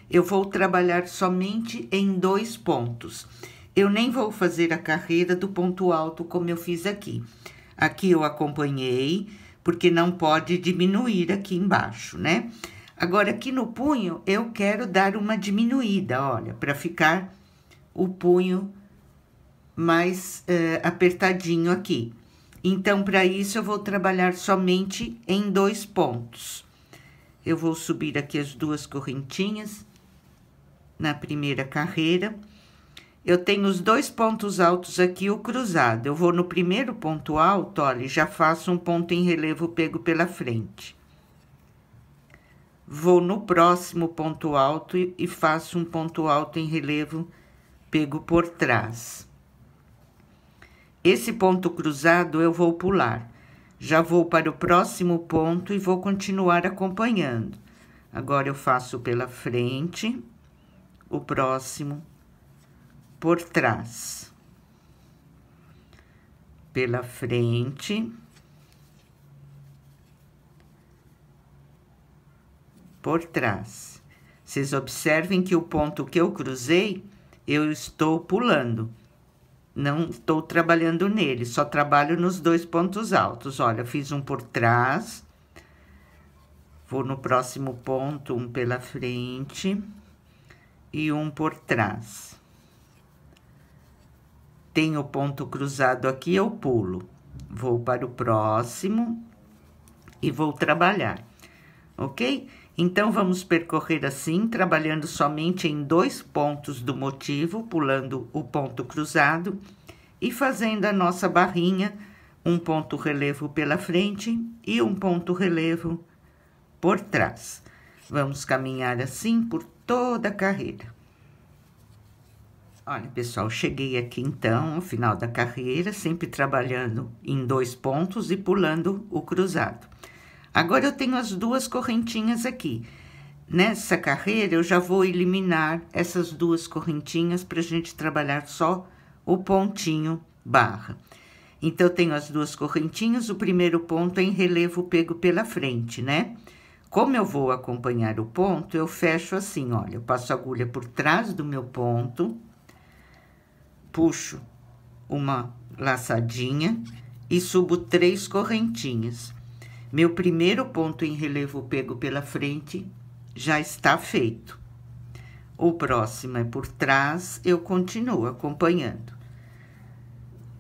A: Eu vou trabalhar somente em dois pontos. Eu nem vou fazer a carreira do ponto alto como eu fiz aqui. Aqui eu acompanhei, porque não pode diminuir aqui embaixo, né? Agora, aqui no punho, eu quero dar uma diminuída, olha, para ficar o punho mais eh, apertadinho aqui. Então, para isso, eu vou trabalhar somente em dois pontos. Eu vou subir aqui as duas correntinhas na primeira carreira. Eu tenho os dois pontos altos aqui, o cruzado. Eu vou no primeiro ponto alto, olha, já faço um ponto em relevo pego pela frente. Vou no próximo ponto alto e faço um ponto alto em relevo pego por trás. Esse ponto cruzado eu vou pular. Já vou para o próximo ponto e vou continuar acompanhando. Agora eu faço pela frente, o próximo por trás. Pela frente, por trás. Vocês observem que o ponto que eu cruzei, eu estou pulando não estou trabalhando nele, só trabalho nos dois pontos altos. Olha, fiz um por trás, vou no próximo ponto, um pela frente e um por trás. Tenho o ponto cruzado aqui, eu pulo. Vou para o próximo e vou trabalhar, ok? Então, vamos percorrer assim, trabalhando somente em dois pontos do motivo, pulando o ponto cruzado e fazendo a nossa barrinha, um ponto relevo pela frente e um ponto relevo por trás. Vamos caminhar assim por toda a carreira. Olha, pessoal, cheguei aqui então, no final da carreira, sempre trabalhando em dois pontos e pulando o cruzado. Agora eu tenho as duas correntinhas aqui. Nessa carreira, eu já vou eliminar essas duas correntinhas para a gente trabalhar só o pontinho barra. Então, eu tenho as duas correntinhas, o primeiro ponto é em relevo pego pela frente, né? Como eu vou acompanhar o ponto, eu fecho assim, olha, eu passo a agulha por trás do meu ponto, puxo uma laçadinha e subo três correntinhas. Meu primeiro ponto em relevo pego pela frente já está feito. O próximo é por trás, eu continuo acompanhando.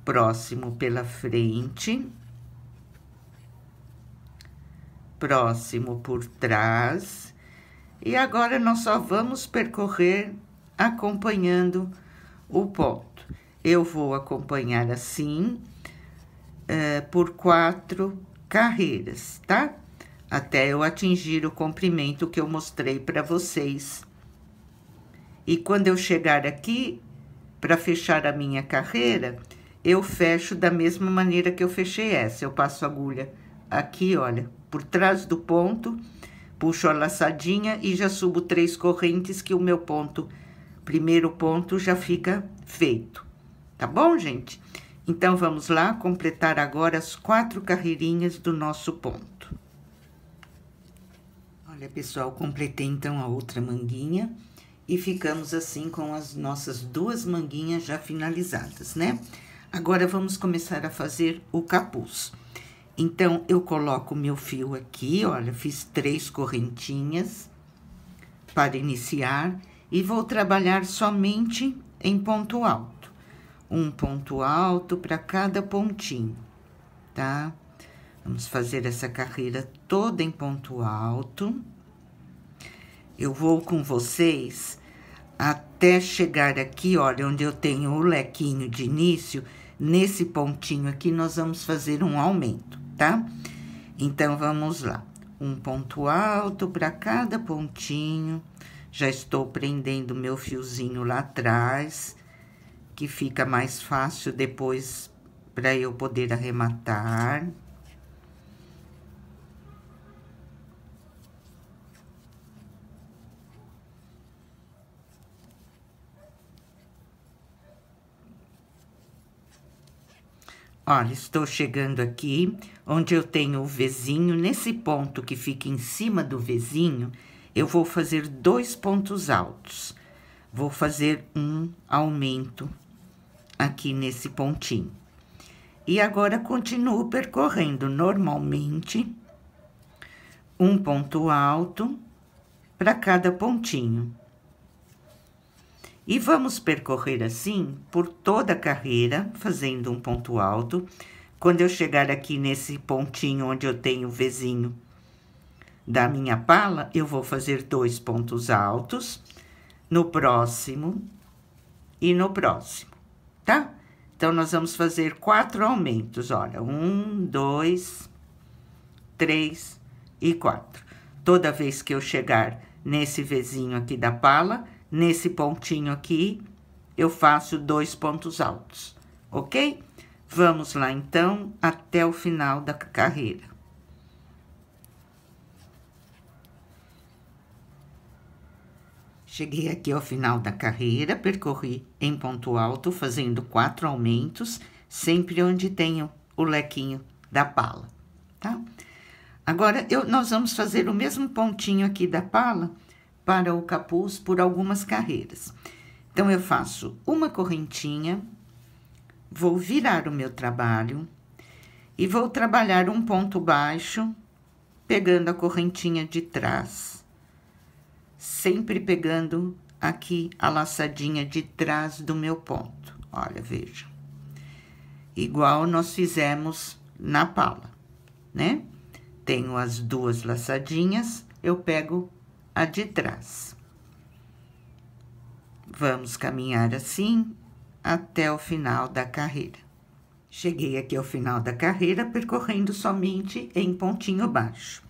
A: Próximo pela frente. Próximo por trás. E agora nós só vamos percorrer acompanhando o ponto. Eu vou acompanhar assim, eh, por quatro carreiras, tá? Até eu atingir o comprimento que eu mostrei para vocês. E quando eu chegar aqui, para fechar a minha carreira, eu fecho da mesma maneira que eu fechei essa. Eu passo a agulha aqui, olha, por trás do ponto, puxo a laçadinha e já subo três correntes que o meu ponto, primeiro ponto, já fica feito. Tá bom, gente? Então vamos lá completar agora as quatro carreirinhas do nosso ponto. Olha, pessoal, completei então a outra manguinha e ficamos assim com as nossas duas manguinhas já finalizadas, né? Agora vamos começar a fazer o capuz. Então, eu coloco o meu fio aqui, olha, fiz três correntinhas para iniciar e vou trabalhar somente em ponto alto um ponto alto para cada pontinho, tá? Vamos fazer essa carreira toda em ponto alto. Eu vou com vocês até chegar aqui, olha, onde eu tenho o lequinho de início, nesse pontinho aqui nós vamos fazer um aumento, tá? Então, vamos lá. Um ponto alto para cada pontinho. Já estou prendendo meu fiozinho lá atrás que fica mais fácil depois para eu poder arrematar. Olha, estou chegando aqui, onde eu tenho o vizinho. nesse ponto que fica em cima do vizinho, eu vou fazer dois pontos altos. Vou fazer um aumento aqui nesse pontinho. E agora, continuo percorrendo normalmente um ponto alto para cada pontinho. E vamos percorrer assim por toda a carreira, fazendo um ponto alto. Quando eu chegar aqui nesse pontinho onde eu tenho o vizinho da minha pala, eu vou fazer dois pontos altos no próximo e no próximo tá? Então, nós vamos fazer quatro aumentos, olha. Um, dois, três e quatro. Toda vez que eu chegar nesse vizinho aqui da pala, nesse pontinho aqui, eu faço dois pontos altos, ok? Vamos lá, então, até o final da carreira. Cheguei aqui ao final da carreira, percorri em ponto alto, fazendo quatro aumentos, sempre onde tenho o lequinho da pala, tá? Agora, eu, nós vamos fazer o mesmo pontinho aqui da pala para o capuz por algumas carreiras. Então, eu faço uma correntinha, vou virar o meu trabalho e vou trabalhar um ponto baixo, pegando a correntinha de trás sempre pegando aqui a laçadinha de trás do meu ponto. Olha, veja. Igual nós fizemos na pala, né? Tenho as duas laçadinhas, eu pego a de trás. Vamos caminhar assim até o final da carreira. Cheguei aqui ao final da carreira, percorrendo somente em pontinho baixo.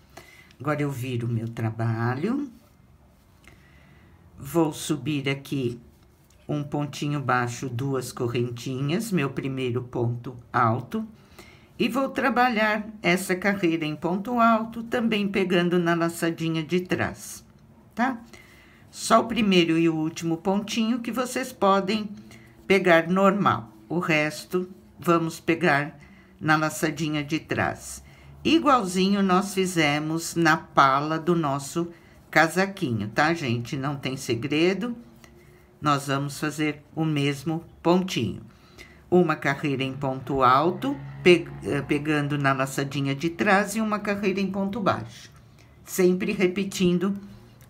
A: Agora, eu viro o meu trabalho Vou subir aqui um pontinho baixo, duas correntinhas, meu primeiro ponto alto. E vou trabalhar essa carreira em ponto alto, também pegando na laçadinha de trás, tá? Só o primeiro e o último pontinho que vocês podem pegar normal. O resto, vamos pegar na laçadinha de trás. Igualzinho nós fizemos na pala do nosso casaquinho, tá, gente? Não tem segredo. Nós vamos fazer o mesmo pontinho. Uma carreira em ponto alto, pe eh, pegando na laçadinha de trás e uma carreira em ponto baixo. Sempre repetindo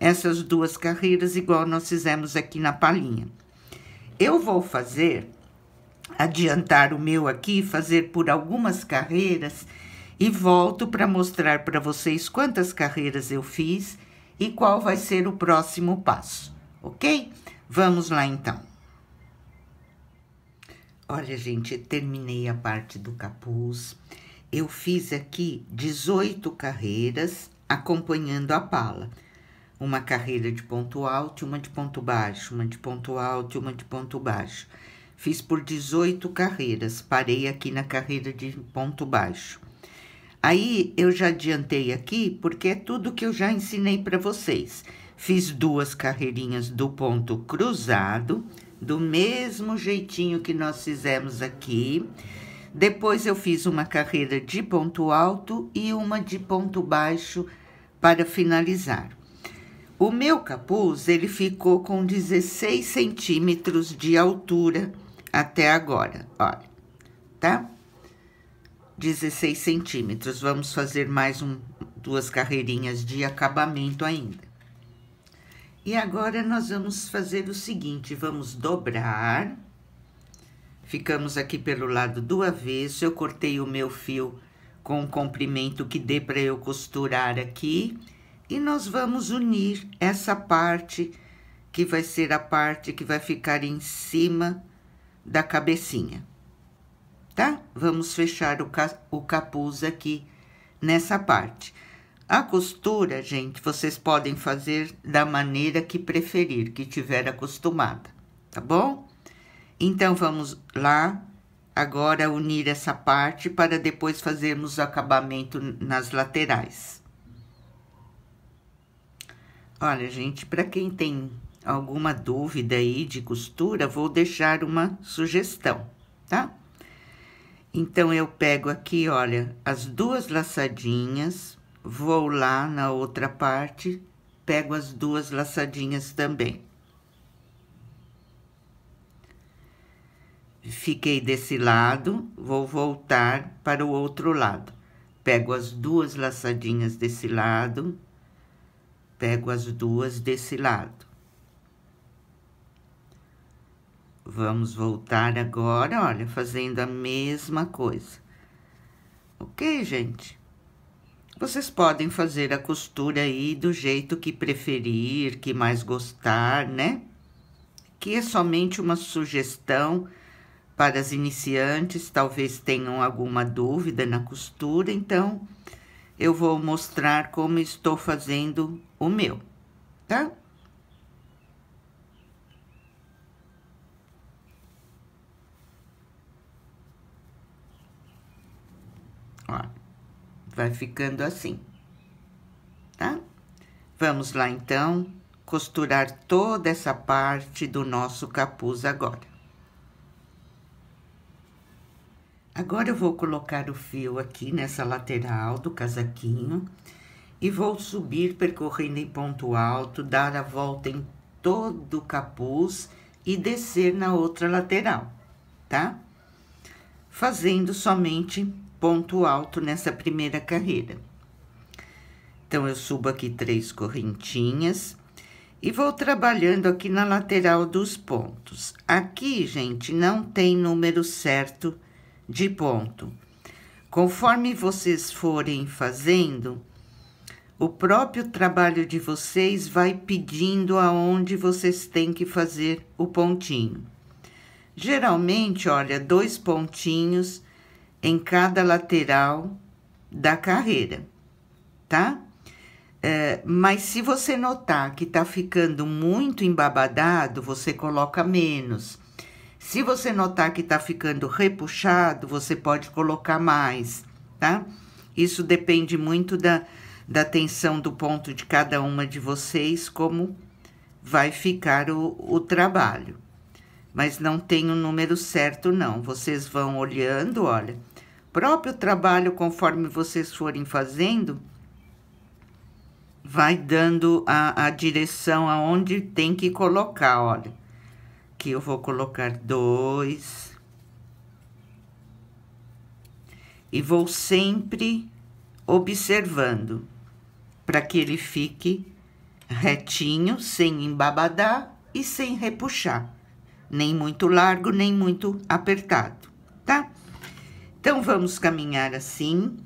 A: essas duas carreiras, igual nós fizemos aqui na palhinha. Eu vou fazer, adiantar o meu aqui, fazer por algumas carreiras e volto para mostrar para vocês quantas carreiras eu fiz e qual vai ser o próximo passo, ok? Vamos lá então. Olha, gente, terminei a parte do capuz. Eu fiz aqui 18 carreiras acompanhando a pala. Uma carreira de ponto alto, uma de ponto baixo, uma de ponto alto, uma de ponto baixo. Fiz por 18 carreiras, parei aqui na carreira de ponto baixo. Aí eu já adiantei aqui porque é tudo que eu já ensinei para vocês. Fiz duas carreirinhas do ponto cruzado, do mesmo jeitinho que nós fizemos aqui. Depois eu fiz uma carreira de ponto alto e uma de ponto baixo para finalizar. O meu capuz, ele ficou com 16 centímetros de altura até agora, olha, tá? 16 centímetros. Vamos fazer mais um, duas carreirinhas de acabamento ainda. E agora, nós vamos fazer o seguinte, vamos dobrar. Ficamos aqui pelo lado do avesso, eu cortei o meu fio com o comprimento que dê para eu costurar aqui. E nós vamos unir essa parte, que vai ser a parte que vai ficar em cima da cabecinha tá? Vamos fechar o, ca o capuz aqui nessa parte. A costura, gente, vocês podem fazer da maneira que preferir, que tiver acostumada, tá bom? Então, vamos lá agora unir essa parte para depois fazermos o acabamento nas laterais. Olha, gente, para quem tem alguma dúvida aí de costura, vou deixar uma sugestão, tá? Então, eu pego aqui, olha, as duas laçadinhas, vou lá na outra parte, pego as duas laçadinhas também. Fiquei desse lado, vou voltar para o outro lado. Pego as duas laçadinhas desse lado, pego as duas desse lado. Vamos voltar agora, olha, fazendo a mesma coisa. Ok, gente? Vocês podem fazer a costura aí do jeito que preferir, que mais gostar, né? Que é somente uma sugestão para as iniciantes, talvez tenham alguma dúvida na costura, então eu vou mostrar como estou fazendo o meu, tá? vai ficando assim, tá? Vamos lá, então, costurar toda essa parte do nosso capuz agora. Agora, eu vou colocar o fio aqui nessa lateral do casaquinho e vou subir percorrendo em ponto alto, dar a volta em todo o capuz e descer na outra lateral, tá? Fazendo somente ponto alto nessa primeira carreira. Então, eu subo aqui três correntinhas e vou trabalhando aqui na lateral dos pontos. Aqui, gente, não tem número certo de ponto. Conforme vocês forem fazendo, o próprio trabalho de vocês vai pedindo aonde vocês têm que fazer o pontinho. Geralmente, olha, dois pontinhos em cada lateral da carreira, tá? É, mas se você notar que tá ficando muito embabadado, você coloca menos. Se você notar que tá ficando repuxado, você pode colocar mais, tá? Isso depende muito da, da tensão do ponto de cada uma de vocês, como vai ficar o, o trabalho. Mas não tem o um número certo, não. Vocês vão olhando, olha próprio trabalho, conforme vocês forem fazendo, vai dando a, a direção aonde tem que colocar, olha. Aqui eu vou colocar dois. E vou sempre observando para que ele fique retinho, sem embabadar e sem repuxar, nem muito largo, nem muito apertado, tá? Então, vamos caminhar assim,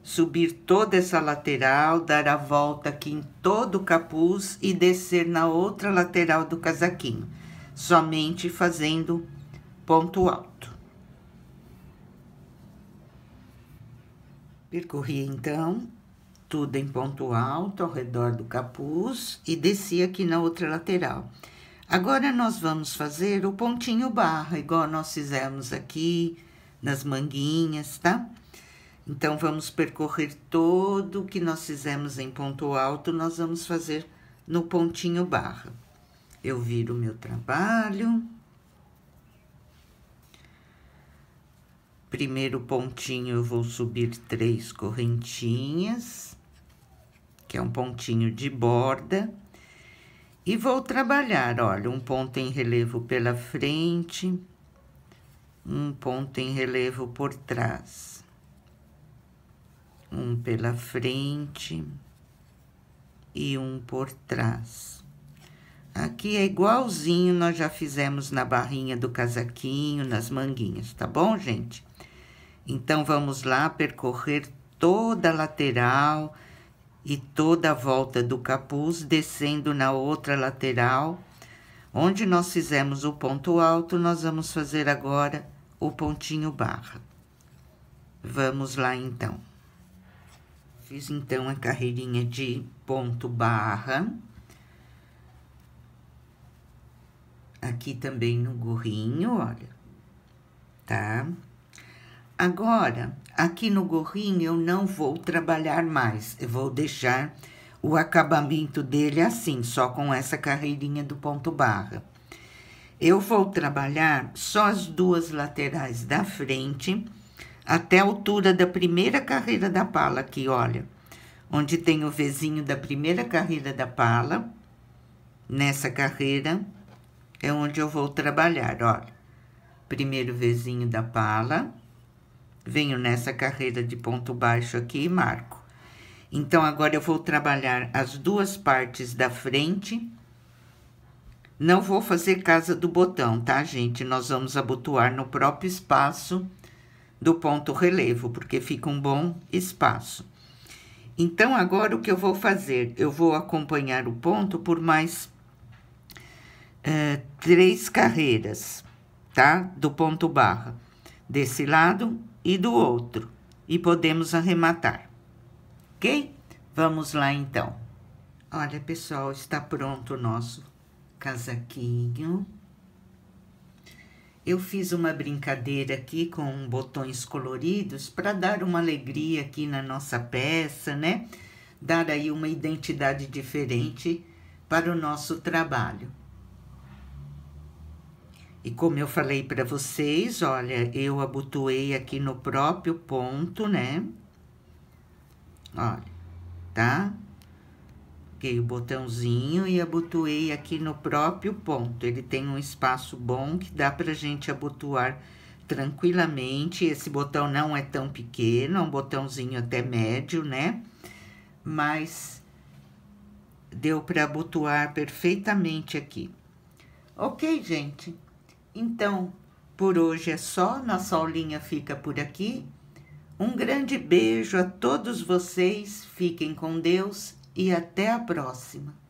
A: subir toda essa lateral, dar a volta aqui em todo o capuz e descer na outra lateral do casaquinho, somente fazendo ponto alto. Percorri, então, tudo em ponto alto ao redor do capuz e desci aqui na outra lateral. Agora, nós vamos fazer o pontinho barra, igual nós fizemos aqui, nas manguinhas, tá? Então, vamos percorrer todo o que nós fizemos em ponto alto, nós vamos fazer no pontinho barra. Eu viro o meu trabalho. Primeiro pontinho, eu vou subir três correntinhas, que é um pontinho de borda. E vou trabalhar, olha, um ponto em relevo pela frente um ponto em relevo por trás, um pela frente e um por trás. Aqui é igualzinho, nós já fizemos na barrinha do casaquinho, nas manguinhas, tá bom, gente? Então, vamos lá percorrer toda a lateral e toda a volta do capuz, descendo na outra lateral. Onde nós fizemos o ponto alto, nós vamos fazer agora o pontinho barra. Vamos lá, então. Fiz, então, a carreirinha de ponto barra. Aqui também no gorrinho, olha, tá? Agora, aqui no gorrinho, eu não vou trabalhar mais. Eu vou deixar o acabamento dele assim, só com essa carreirinha do ponto barra. Eu vou trabalhar só as duas laterais da frente, até a altura da primeira carreira da pala aqui, olha. Onde tem o vizinho da primeira carreira da pala, nessa carreira, é onde eu vou trabalhar, olha. Primeiro vizinho da pala, venho nessa carreira de ponto baixo aqui e marco. Então, agora eu vou trabalhar as duas partes da frente não vou fazer casa do botão, tá, gente? Nós vamos abotoar no próprio espaço do ponto relevo, porque fica um bom espaço. Então, agora o que eu vou fazer? Eu vou acompanhar o ponto por mais é, três carreiras, tá? Do ponto barra, desse lado e do outro. E podemos arrematar, ok? Vamos lá, então. Olha, pessoal, está pronto o nosso casaquinho. Eu fiz uma brincadeira aqui com botões coloridos para dar uma alegria aqui na nossa peça, né? Dar aí uma identidade diferente para o nosso trabalho. E como eu falei para vocês, olha, eu abotoei aqui no próprio ponto, né? Olha, tá? Peguei o botãozinho e abotoei aqui no próprio ponto. Ele tem um espaço bom que dá pra gente abotoar tranquilamente. Esse botão não é tão pequeno, é um botãozinho até médio, né? Mas deu para abotoar perfeitamente aqui. Ok, gente? Então, por hoje é só. Nossa aulinha fica por aqui. Um grande beijo a todos vocês. Fiquem com Deus e até a próxima.